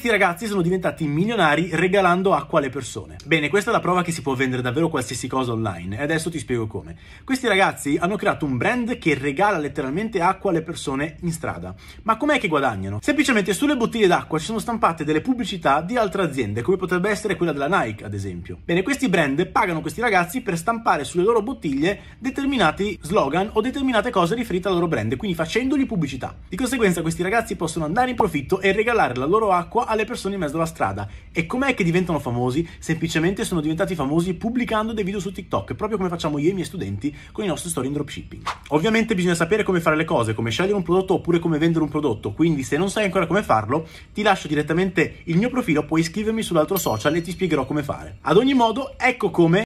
Questi ragazzi sono diventati milionari regalando acqua alle persone. Bene, questa è la prova che si può vendere davvero qualsiasi cosa online e adesso ti spiego come. Questi ragazzi hanno creato un brand che regala letteralmente acqua alle persone in strada. Ma com'è che guadagnano? Semplicemente sulle bottiglie d'acqua ci sono stampate delle pubblicità di altre aziende, come potrebbe essere quella della Nike, ad esempio. Bene, questi brand pagano questi ragazzi per stampare sulle loro bottiglie determinati slogan o determinate cose riferite al loro brand, quindi facendogli pubblicità. Di conseguenza questi ragazzi possono andare in profitto e regalare la loro acqua alle persone in mezzo alla strada. E com'è che diventano famosi? Semplicemente sono diventati famosi pubblicando dei video su TikTok, proprio come facciamo io e i miei studenti con i nostri storie in dropshipping. Ovviamente bisogna sapere come fare le cose, come scegliere un prodotto oppure come vendere un prodotto, quindi se non sai ancora come farlo, ti lascio direttamente il mio profilo, puoi iscrivermi sull'altro social e ti spiegherò come fare. Ad ogni modo, ecco come